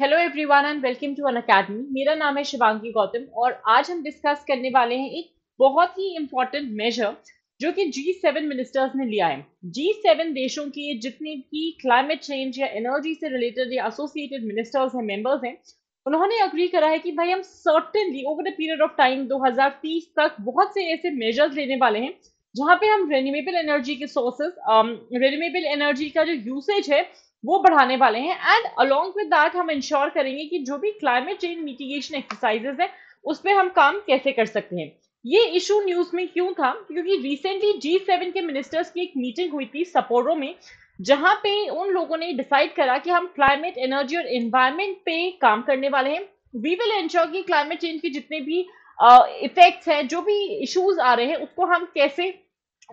Hello everyone and welcome to Unacademy मेरा नाम है शिवांगी गौतम और आज हम डिस्कस करने वाले हैं एक बहुत ही इम्पोर्टेंट मेजर जो कि जी सेवन मिनिस्टर्स ने लिया है जी सेवन देशों के जितने भी क्लाइमेट चेंज या एनर्जी से रिलेटेड या एसोसिएटेड मिनिस्टर्स हैं मेंबर्स हैं उन्होंने अग्री करा है कि भाई हम certainly over the period of time 2030 तक बहुत से ऐसे मेजर्स लेने वाले हैं जहाँ पे हम रेन्यूएबल एनर्जी के सोर्सेज रेन्यूएबल एनर्जी का जो यूसेज है वो बढ़ाने वाले हैं एंड अलोंग विद दैट हम इंश्योर करेंगे कि जो भी क्लाइमेट चेंज मिटिगेशन एक्सरसाइजेज है उस पर हम काम कैसे कर सकते हैं ये इशू न्यूज में क्यों था क्योंकि रिसेंटली जी सेवन के मिनिस्टर्स की एक मीटिंग हुई थी सपोरो में जहां पे उन लोगों ने डिसाइड करा कि हम क्लाइमेट एनर्जी और एनवायरमेंट पे काम करने वाले हैं वी विल एंश्योर कि क्लाइमेट चेंज के जितने भी इफेक्ट्स uh, हैं जो भी इश्यूज आ रहे हैं उसको हम कैसे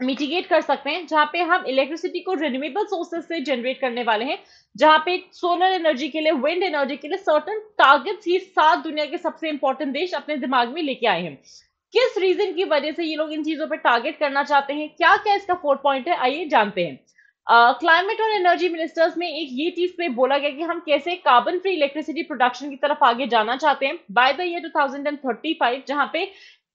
मिटिगेट कर सकते हैं जहाँ पे हम इलेक्ट्रिसिटी को रिन्यूएबल सोर्सेज से जनरेट करने वाले हैं जहाँ पे सोलर एनर्जी के लिए विंड एनर्जी के लिए सर्टन टारगेट्स ही सात दुनिया के सबसे इंपॉर्टेंट देश अपने दिमाग में लेके आए हैं किस रीजन की वजह से ये लोग इन चीजों पर टारगेट करना चाहते हैं क्या क्या इसका फोर्थ पॉइंट है आइए जानते हैं क्लाइमेट और एनर्जी मिनिस्टर्स में एक ये चीज पे बोला गया कि हम कैसे कार्बन फ्री इलेक्ट्रिसिटी प्रोडक्शन की तरफ आगे जाना चाहते हैं बाय द ईयर 2035 जहां पे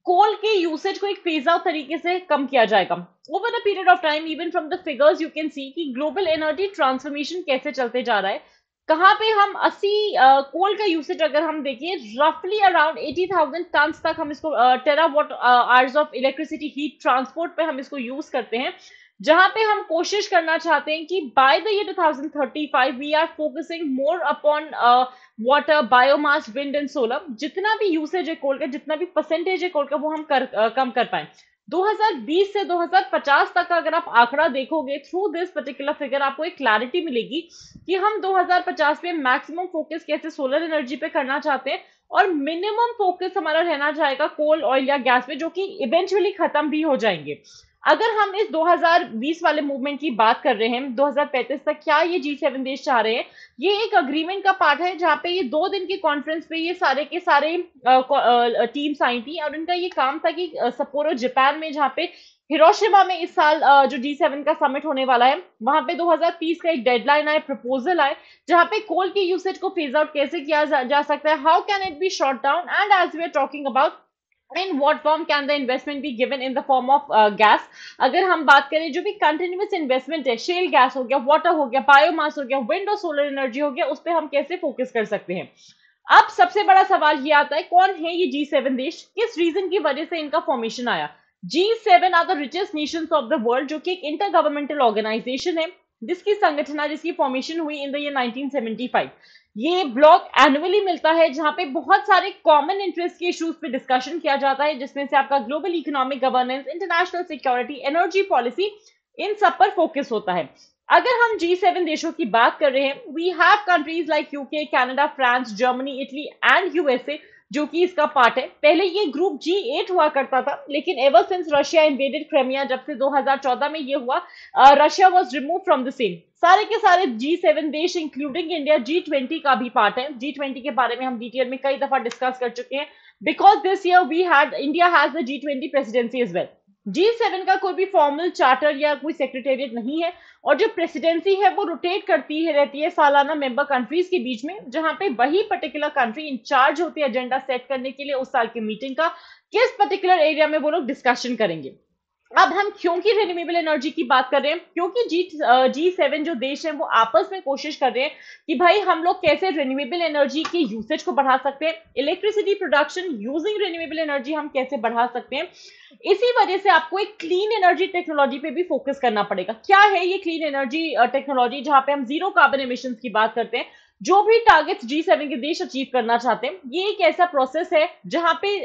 कोल के यूसेज को एक फेज आउट तरीके से कम किया जाएगा over a period of time even from the figures you can see कि ग्लोबल एनर्जी ट्रांसफॉर्मेशन कैसे चलते जा रहा है कहाँ पे हम अस्सी कोल uh, का यूसेज अगर हम देखें रफली अराउंड एटी थाउजेंड टन तक हम इसको terawatt hours of electricity heat transport पे हम इसको यूज करते हैं जहां पे हम कोशिश करना चाहते हैं कि by the year 2035 we are focusing more upon water biomass wind and solar जितना भी यूसेज है कोल का जितना भी परसेंटेज है कोल का वो हम कर, uh, कम कर पाए 2020 से 2050 तक अगर आप आंकड़ा देखोगे थ्रू दिस पर्टिकुलर फिगर आपको एक क्लैरिटी मिलेगी कि हम 2050 पे मैक्सिमम फोकस कैसे सोलर एनर्जी पे करना चाहते हैं और मिनिमम फोकस हमारा रहना चाहेगा कोल ऑयल या गैस पे जो कि इवेंचुअली खत्म भी हो जाएंगे अगर हम इस 2020 वाले मूवमेंट की बात कर रहे हैं 2035 तक क्या ये जी सेवन देश चाह रहे हैं ये एक अग्रीमेंट का पार्ट है जहाँ पे ये दो दिन की कॉन्फ्रेंस पे ये सारे के सारे टीम्स आई थी और इनका ये काम था कि सपोरो जापान में जहाँ पे हिरोशिमा में इस साल जो जी सेवन का समिट होने वाला है वहां पे 2030 का एक डेडलाइन आए प्रपोजल आए जहां पे कोल की यूसेज को फेज आउट कैसे किया जा, जा सकता है how can it be short down and as we are talking about in what form can the investment भी given in the form of gas अगर हम बात करें जो भी कंटिन्यूस इन्वेस्टमेंट है शेल गैस हो गया वाटर हो गया बायोमास हो गया विंड और सोलर एनर्जी हो गया उस पर हम कैसे फोकस कर सकते हैं अब सबसे बड़ा सवाल ये आता है कौन है ये जी सेवन देश किस रीजन की वजह से इनका फॉर्मेशन आया G seven are the richest nation of the world जो कि एक इंटर गवर्नमेंटल ऑर्गेनाइजेशन है जिसकी संगठना जिसकी फॉर्मेशन हुई इन द ईयर 1975 ये ब्लॉग एनुअली मिलता है जहां पे बहुत सारे कॉमन इंटरेस्ट के इश्यूज पे डिस्कशन किया जाता है जिसमें से आपका global economic governance international security energy policy इन सब पर फोकस होता है अगर हम जी सेवन देशों की बात कर रहे हैं we have countries like UK Canada France Germany Italy and USA जो कि इसका पार्ट है पहले ये ग्रुप जी एट हुआ करता था लेकिन ever since Russia invaded Crimea जब से 2014 में ये हुआ Russia was remove from the same सारे के सारे जी सेवन देश इंक्लूडिंग इंडिया जी ट्वेंटी का भी पार्ट है जी ट्वेंटी के बारे में हम डिटेल में कई दफा डिस्कस कर चुके हैं because this year we had India has the G twenty presidency is well G seven का कोई भी फॉर्मल चार्टर या कोई सेक्रेटेरिएट नहीं है और जो प्रेसिडेंसी है वो रोटेट करती है रहती है सालाना मेंबर कंट्रीज के बीच में जहां पे वही पर्टिकुलर कंट्री इंचार्ज होती है एजेंडा सेट करने के लिए उस साल की मीटिंग का किस पर्टिकुलर एरिया में वो लोग डिस्कशन करेंगे अब हम क्योंकि रिन्यूएबल एनर्जी की बात कर रहे हैं क्योंकि जी जी सेवन जो देश है वो आपस में कोशिश कर रहे हैं कि भाई हम लोग कैसे रिन्यूएबल एनर्जी के यूसेज को बढ़ा सकते हैं electricity production using renewable energy हम कैसे बढ़ा सकते हैं इसी वजह से आपको एक क्लीन एनर्जी टेक्नोलॉजी पे भी फोकस करना पड़ेगा क्या है ये क्लीन एनर्जी टेक्नोलॉजी जहां पे हम जीरो कार्बन एमिशन की बात करते हैं जो भी टारगेट्स जी सेवन के देश अचीव करना चाहते हैं ये एक ऐसा प्रोसेस है जहां पे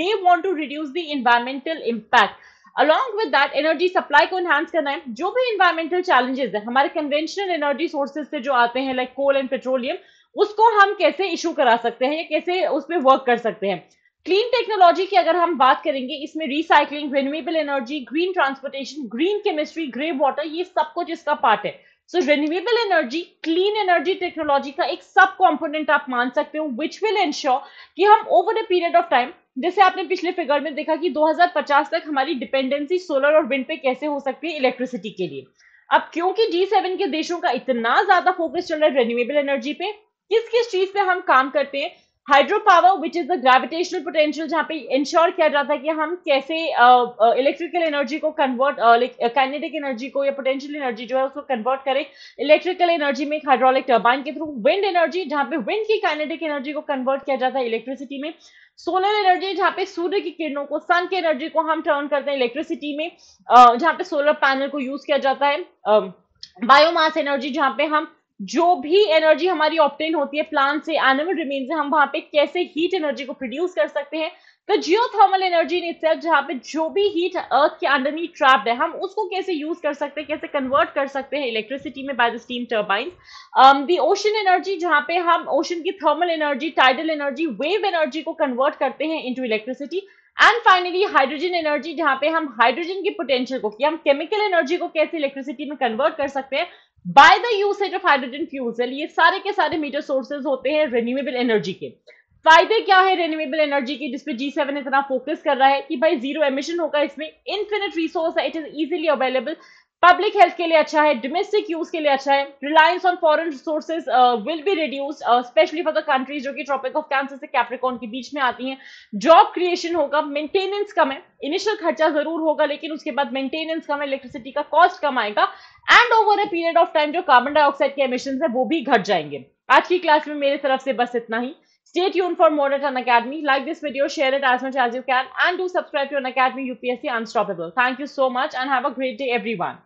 they want to reduce the environmental impact along with that energy supply को एनहांस करना है जो भी इन्वायरमेंटल चैलेंजेस है हमारे कन्वेंशनल एनर्जी सोर्सेज से जो आते हैं लाइक कोल एंड पेट्रोलियम उसको हम कैसे इशू करा सकते हैं या कैसे उस पर वर्क कर सकते हैं क्लीन टेक्नोलॉजी की अगर हम बात करेंगे इसमें recycling renewable energy green transportation green chemistry grey water ये सब कुछ इसका पार्ट है so renewable energy clean energy technology का एक सब कॉम्पोनेंट आप मान सकते हो विच विल एंश्योर कि हम over a period of time जैसे आपने पिछले फिगर में देखा कि 2050 तक हमारी डिपेंडेंसी सोलर और विंड पे कैसे हो सकती है इलेक्ट्रिसिटी के लिए अब क्योंकि जी सेवन के देशों का इतना ज्यादा फोकस चल रहा है रेन्यूएबल एनर्जी पे किस किस चीज पे हम काम करते हैं hydro power which is the gravitational potential जहाँ पे इंश्योर किया जाता है कि हम कैसे इलेक्ट्रिकल uh, एनर्जी uh, को कन्वर्ट काइनेटिक एनर्जी को या पोटेंशियल एनर्जी जो है उसको कन्वर्ट करें इलेक्ट्रिकल एनर्जी में हाइड्रोलिक टर्बाइन के थ्रू विंड एनर्जी जहाँ पे विंड की काइनेटिक एनर्जी को कन्वर्ट किया जाता है इलेक्ट्रिसिटी में सोलर एनर्जी जहाँ पे सूर्य की किरणों को सन की एनर्जी को हम टर्न करते हैं इलेक्ट्रिसिटी में जहाँ पे सोलर पैनल को यूज किया जाता है बायोमास एनर्जी जहाँ पे हम जो भी एनर्जी हमारी ऑप्टेन होती है प्लांट से एनिमल रिमेन से हम वहां पे कैसे हीट एनर्जी को प्रोड्यूस कर सकते हैं geothermal energy in it जहां पे जो भी हीट अर्थ के अंडरनी ट्रैप्ड है हम उसको कैसे यूज कर सकते हैं कैसे कन्वर्ट कर सकते हैं इलेक्ट्रिसिटी में by the steam turbine the ocean energy जहां पे हम ओशन की thermal energy tidal energy wave energy को कन्वर्ट करते हैं into electricity and finally hydrogen energy जहां पे हम हाइड्रोजन की पोटेंशियल को कि हम केमिकल एनर्जी को कैसे इलेक्ट्रिसिटी में कन्वर्ट कर सकते हैं by the usage of hydrogen fuel ये सारे के सारे मेजर सोर्सेज होते हैं रिन्यूएबल एनर्जी के फायदे क्या है रिन्यूएबल एनर्जी के जिसपे जी सेवन इतना फोकस कर रहा है कि भाई जीरो एमिशन होगा इसमें इन्फिनिट रिसोर्स है it is easily available public health के लिए अच्छा है डोमेस्टिक यूज के लिए अच्छा है reliance on foreign resources will be reduced specially for the countries जो कि ट्रॉपिक ऑफ कैंसर से कैप्रिकॉन के बीच में आती हैं जॉब क्रिएशन होगा मेंटेनेंस कम है इनिशियल खर्चा जरूर होगा लेकिन उसके बाद मेंटेनेंस कम है इलेक्ट्रिसिटी का कॉस्ट कम आएगा and over a period of time जो कार्बन डाइऑक्साइड के एमिशन है वो भी घट जाएंगे आज की क्लास में मेरे तरफ से बस इतना ही Stay tuned for more at Unacademy. Academy. Like this video, share it as much as you can, and do subscribe to Unacademy Academy UPSC Unstoppable. Thank you so much and have a great day, everyone.